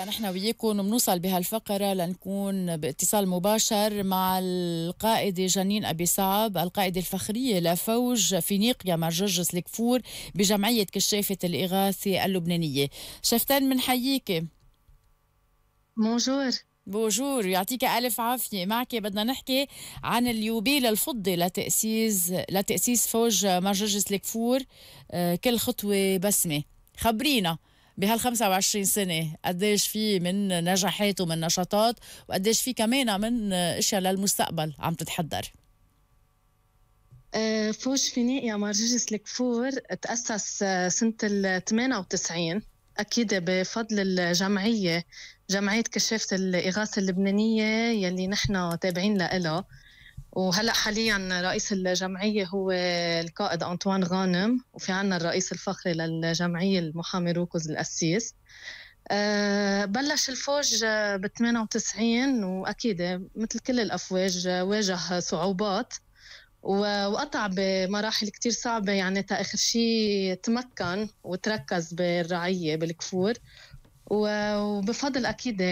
هلا نحن وياكم بنوصل بهالفقره لنكون باتصال مباشر مع القائده جنين ابي صعب القائده الفخريه لفوج فينيقيا مع جرجس الكفور بجمعيه كشافه الاغاثه اللبنانيه شفتان بنحييكي بونجور بوجور يعطيك ألف عافية معك بدنا نحكي عن اليوبيل الفضي لتأسيس لتأسيس فوج جرجس الكفور آه، كل خطوة بسمة خبرينا بهال 25 سنه قديش في من نجاحات ومن نشاطات وقديش في كمان من اشياء للمستقبل عم تتحضر آه، فوج فينيقيا مارجيس الكفور تأسس آه، سنة ال 98 أكيد بفضل الجمعية جمعية كشافة الإغاثة اللبنانية يلي نحن تابعين لها وهلا حاليا رئيس الجمعيه هو القائد انطوان غانم وفي عنا الرئيس الفخري للجمعيه المحامي روكوز القسيس آه، بلش الفوج ب 98 واكيد مثل كل الافواج واجه صعوبات وقطع بمراحل كتير صعبة يعني تأخر شيء تمكن وتركز بالرعية بالكفور وبفضل أكيد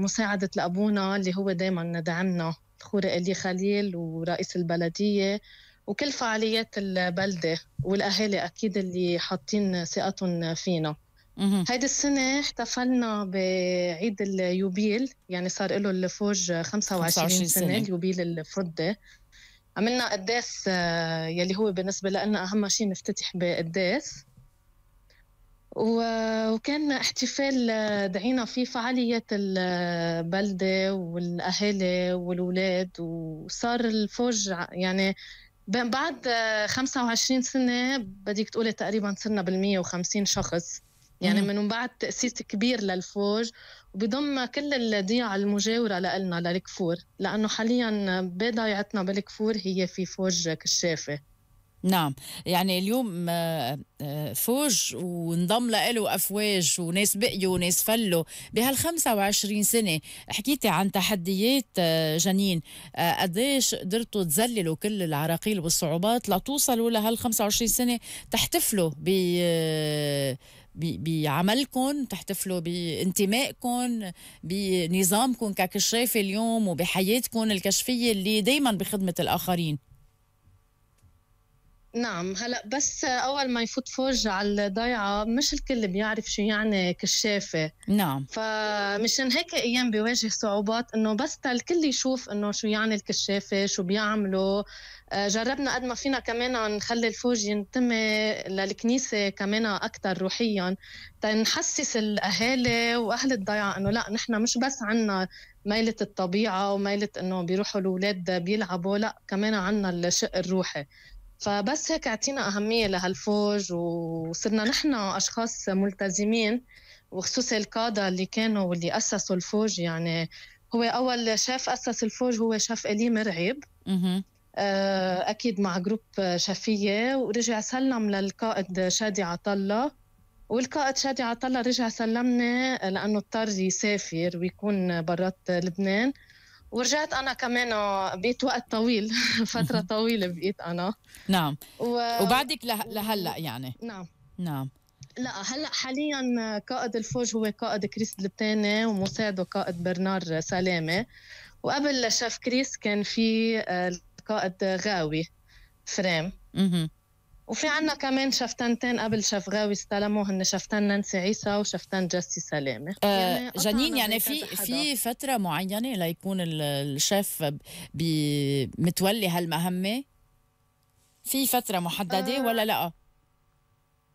مساعدة لأبونا اللي هو دايما دعمنا خوري إلي خليل ورئيس البلدية وكل فعاليات البلدة والأهالي أكيد اللي حاطين ثقتهم فينا هيدي السنة احتفلنا بعيد اليوبيل يعني صار له الفوج 25, 25 سنة, سنة اليوبيل الفردة عملنا قداس آه، يلي هو بالنسبة لنا أهم شيء نفتتح بقداس وكان احتفال آه، دعينا فيه فعاليات البلدة والأهالي والولاد وصار الفوج يعني بعد 25 آه، سنة بدك تقولي تقريبا صرنا بال 150 شخص يعني من بعد تأسيس كبير للفوج وبضم كل الضيع المجاورة لنا للكفور لأنه حاليا بضيعتنا بالكفور هي في فوج كشافة نعم يعني اليوم آه، آه، فوج وانضم له افواج وناس بقيوا وناس فلوا بهال 25 سنه حكيتي عن تحديات آه، جنين قديش قدرتوا تذللوا كل العراقيل والصعوبات لتوصلوا لهال 25 سنه تحتفلوا ب بعملكم تحتفلوا بانتمائكم بنظامكم ككشافه اليوم وبحياتكم الكشفيه اللي دائما بخدمه الاخرين نعم هلا بس اول ما يفوت فوج على الضيعه مش الكل بيعرف شو يعني كشافه نعم فمشان هيك ايام بيواجه صعوبات انه بس الكل يشوف انه شو يعني الكشافه شو بيعملوا آه، جربنا قد ما فينا كمان نخلي الفوج ينتمي للكنيسه كمان اكثر روحيا تنحسس الاهالي واهل الضيعه انه لا نحن مش بس عنا ميلة الطبيعة وميلة انه بيروحوا الاولاد بيلعبوا لا كمان عنا الشق الروحي فبس هيك اعطينا اهميه لهالفوج وصرنا نحن اشخاص ملتزمين وخصوصا القاده اللي كانوا واللي اسسوا الفوج يعني هو اول شاف اسس الفوج هو شاف الي مرعب آه، اكيد مع جروب شفيه ورجع سلم للقائد شادي عطله والقائد شادي عطله رجع سلمنا لانه اضطر يسافر ويكون برات لبنان ورجعت انا كمان آه، بقيت وقت طويل فتره طويله بقيت انا نعم و... وبعدك له... لهلا يعني نعم نعم لا هلا حاليا قائد الفوج هو قائد كريس لبتاني ومساعده قائد برنار سلامه وقبل شاف كريس كان في القائد آه، غاوي فريم وفي عنا كمان شفتنتين قبل شفغاوي استلموا هن شفتان نانسي عيسى وشفتان جاستي سلامه آه يعني جنين يعني في في فتره معينه ليكون الشيف متولي هالمهمه في فتره محدده آه ولا لا؟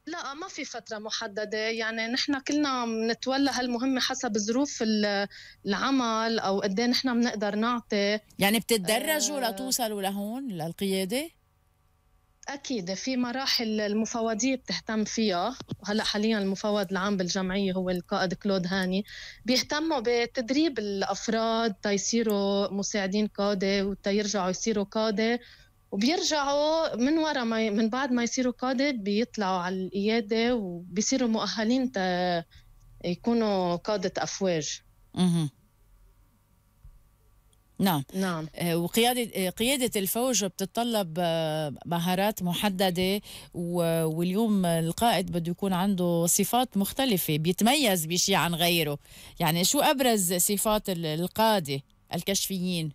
لا ما في فترة محددة يعني نحن كلنا بنتولى هالمهمة حسب ظروف العمل أو قد إيه نحن بنقدر نعطي يعني بتتدرجوا آه لتوصلوا لهون للقيادة؟ أكيد في مراحل المفوضية بتهتم فيها وهلا حاليا المفوض العام بالجمعية هو القائد كلود هاني بيهتموا بتدريب الأفراد تيصيروا مساعدين قادة وتيرجعوا يصيروا قادة وبيرجعوا من ورا ما من بعد ما يصيروا قادة بيطلعوا على القيادة وبيصيروا مؤهلين يكونوا قادة أفواج. نعم نعم آه، وقيادة آه، قيادة الفوج بتتطلب آه، مهارات محددة واليوم القائد بده يكون عنده صفات مختلفة بيتميز بشيء عن غيره يعني شو أبرز صفات القادة الكشفيين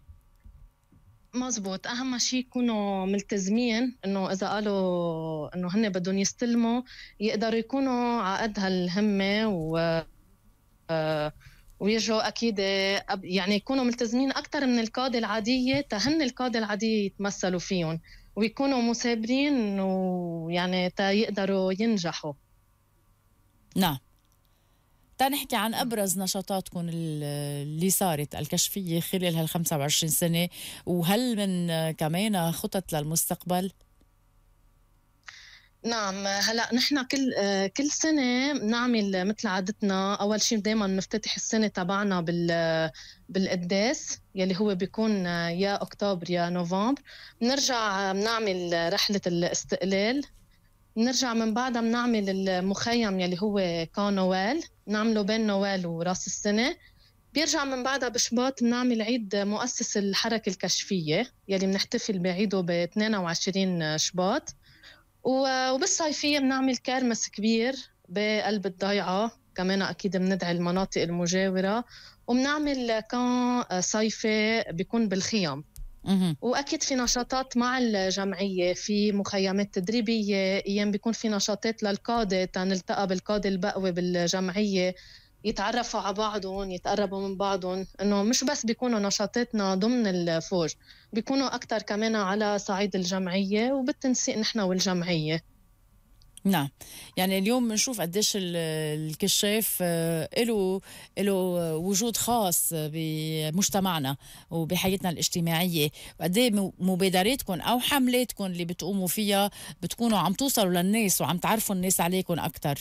مزبوط اهم شيء يكونوا ملتزمين انه اذا قالوا انه هن بدهم يستلموا يقدروا يكونوا على قد هالهمه و ويجوا اكيد يعني يكونوا ملتزمين اكثر من القاده العاديه تهن القاده العاديه يتمثلوا فيهم ويكونوا مثابرين ويعني تا يقدروا ينجحوا نعم تنحكي عن ابرز نشاطاتكم اللي صارت الكشفيه خلال هال 25 سنه وهل من كمان خطط للمستقبل؟ نعم هلا نحن كل كل سنه بنعمل مثل عادتنا اول شيء دائما بنفتتح السنه تبعنا بال بالقداس يلي هو بيكون يا اكتوبر يا نوفمبر بنرجع بنعمل رحله الاستقلال بنرجع من بعدها بنعمل المخيم يلي هو كان نوال بنعمله بين نوال وراس السنه بيرجع من بعدها بشباط بنعمل عيد مؤسس الحركة الكشفية يلي بنحتفل بعيده ب 22 شباط وبالصيفيه بنعمل كرمس كبير بقلب الضيعه كمان اكيد بندعي المناطق المجاوره وبنعمل كان صيفي بيكون بالخيام واكيد في نشاطات مع الجمعيه في مخيمات تدريبيه ايام بيكون في نشاطات للقاده تنلتقى بالقاده البقوي بالجمعيه يتعرفوا على بعضهم يتقربوا من بعضهم انه مش بس بيكونوا نشاطاتنا ضمن الفوج بيكونوا اكثر كمان على صعيد الجمعيه وبالتنسيق نحن والجمعيه نعم يعني اليوم بنشوف قديش الكشاف له آه، له وجود خاص بمجتمعنا وبحياتنا الاجتماعيه وقد إيه مبادراتكم او حملاتكم اللي بتقوموا فيها بتكونوا عم توصلوا للناس وعم تعرفوا الناس عليكم اكثر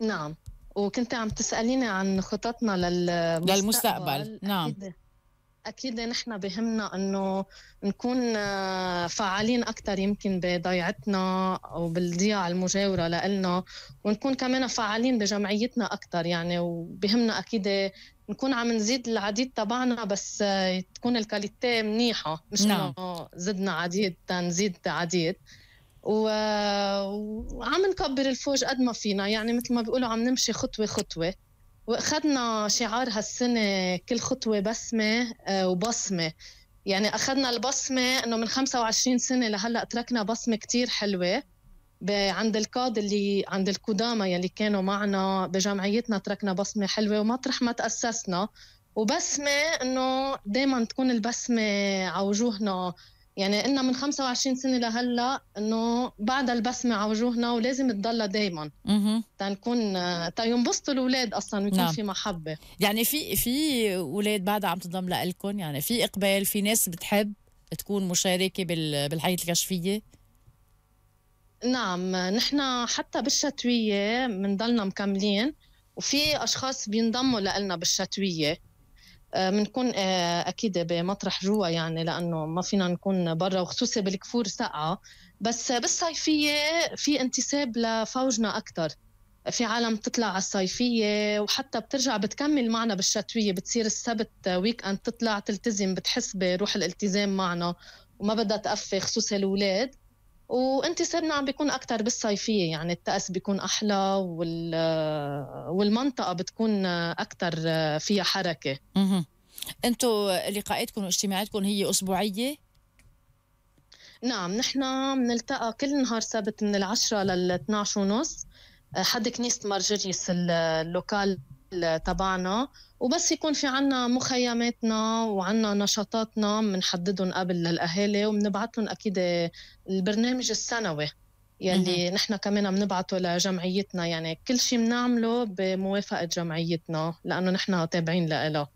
نعم وكنت عم تسأليني عن خططنا للمستقبل للمستقبل نعم أكيد نحن بهمنا انه نكون آه، فعالين اكثر يمكن بضيعتنا او المجاوره لنا ونكون كمان فعالين بجمعيتنا اكثر يعني وبهمنا اكيد نكون عم نزيد العديد تبعنا بس آه، تكون الكاليتي منيحه مش نعم. زدنا عديد تنزيد عديد وعم نكبر الفوج قد ما فينا يعني مثل ما بيقولوا عم نمشي خطوة خطوة واخذنا شعار هالسنة كل خطوة بسمة آه، وبصمة يعني اخذنا البصمة انه من 25 سنة لهلا تركنا بصمة كتير حلوة عند القاد اللي عند القدامى يلي كانوا معنا بجمعيتنا تركنا بصمة حلوة ومطرح ما تأسسنا وبسمة انه دائما تكون البسمة على وجوهنا يعني قلنا من 25 سنه لهلا انه بعد البسمه على وجوهنا ولازم تضلها دائما تنكون تينبسطوا الاولاد اصلا ويكون نعم. في محبه يعني في في اولاد بعدها عم تنضم لكم يعني في اقبال في ناس بتحب تكون مشاركه بالحياه الكشفيه نعم نحن حتى بالشتويه بنضلنا مكملين وفي اشخاص بينضموا لنا بالشتويه بنكون آه، آه، اكيد بمطرح جوا يعني لانه ما فينا نكون برا وخصوصي بالكفور سقعه بس بالصيفيه في انتساب لفوجنا اكثر في عالم تطلع على الصيفية وحتى بترجع بتكمل معنا بالشتوية بتصير السبت ويك أند تطلع تلتزم بتحس بروح الالتزام معنا وما بدها تقفي خصوصا الأولاد وانتصارنا عم بيكون اكثر بالصيفيه يعني الطقس بيكون احلى وال والمنطقه بتكون اكثر فيها حركه اها انتوا لقاءاتكم واجتماعاتكم هي اسبوعيه نعم نحن بنلتقى كل نهار سبت من العشرة لل 12 ونص حد كنيسة مرجريس اللوكال تبعنا وبس يكون في عنا مخيماتنا وعنا نشاطاتنا بنحددهم قبل للأهالي وبنبعث لهم أكيد البرنامج السنوي يلي نحن كمان بنبعته لجمعيتنا يعني كل شيء بنعمله بموافقة جمعيتنا لأنه نحن تابعين لها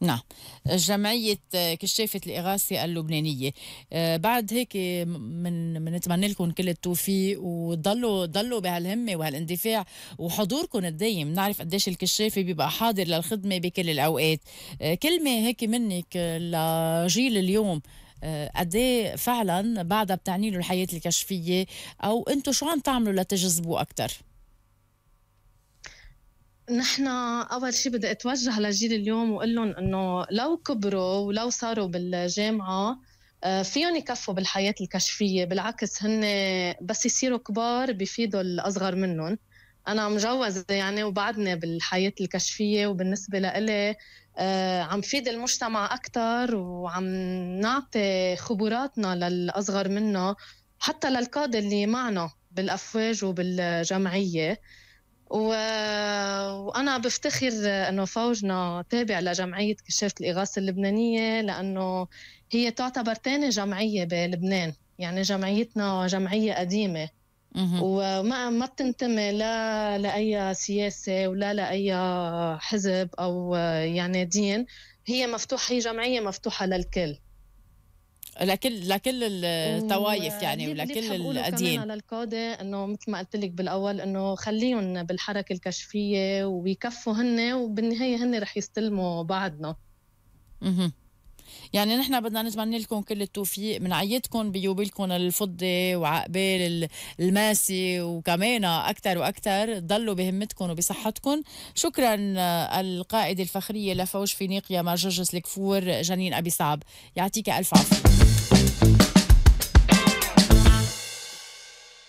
نعم جمعية آه، كشافة الإغاثة اللبنانية آه، بعد هيك من منتمنى لكم كل التوفيق وضلوا ضلوا بهالهمة وهالاندفاع وحضوركم الدايم نعرف قديش الكشافة بيبقى حاضر للخدمة بكل الأوقات آه، كلمة هيك منك لجيل اليوم قد إيه فعلا بعدها بتعني له الحياة الكشفية أو أنتم شو عم تعملوا لتجذبوا أكثر؟ نحن اول شيء بدي اتوجه لجيل اليوم واقول لهم انه لو كبروا ولو صاروا بالجامعه آه، فيهم يكفوا بالحياة الكشفية بالعكس هن بس يصيروا كبار بيفيدوا الأصغر منهم أنا مجوزة يعني وبعدني بالحياة الكشفية وبالنسبة لإلي آه، عم فيد المجتمع أكثر وعم نعطي خبراتنا للأصغر منا حتى للقادة اللي معنا بالأفواج وبالجمعية و... وانا بفتخر انه فوجنا تابع لجمعيه كشافه الاغاثه اللبنانيه لانه هي تعتبر ثاني جمعيه بلبنان يعني جمعيتنا جمعيه قديمه وما ما بتنتمي لا لاي سياسه ولا لاي حزب او يعني دين هي مفتوحه هي جمعيه مفتوحه للكل لكل لكل الطوائف يعني ولكل الاديان على القاده انه مثل ما قلت لك بالاول انه خليهم بالحركه الكشفيه ويكفوا هن وبالنهايه هن رح يستلموا بعضنا اها يعني نحن بدنا نتمنى لكم كل التوفيق عيدكم بيوبيلكم الفضه وعقبال الماسي وكمان اكثر واكثر ضلوا بهمتكم وبصحتكم شكرا القائده الفخريه لفوج فينيقيا مع جرجس الكفور جنين ابي صعب يعطيك الف عافيه you